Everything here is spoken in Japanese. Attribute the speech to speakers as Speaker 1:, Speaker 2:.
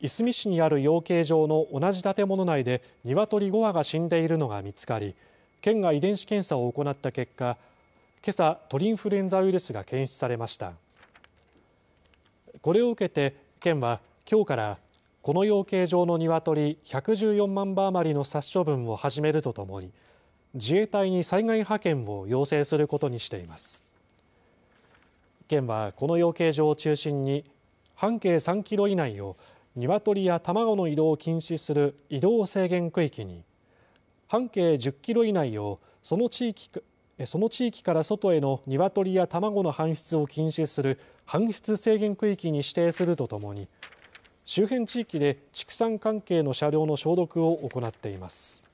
Speaker 1: いすみ市にある養鶏場の同じ建物内で鶏5羽が死んでいるのが見つかり県が遺伝子検査を行った結果けさ、鳥インフルエンザウイルスが検出されました。これを受けて県はきょうからこの養鶏場の鶏114万羽余りの殺処分を始めるとともに自衛隊に災害派遣を要請することにしています。県はこの養鶏場を中心に半径3キロ以内を鶏や卵の移動を禁止する移動制限区域に半径10キロ以内をその地域その地域から外への鶏や卵の搬出を禁止する搬出制限区域に指定するとともに周辺地域で畜産関係の車両の消毒を行っています。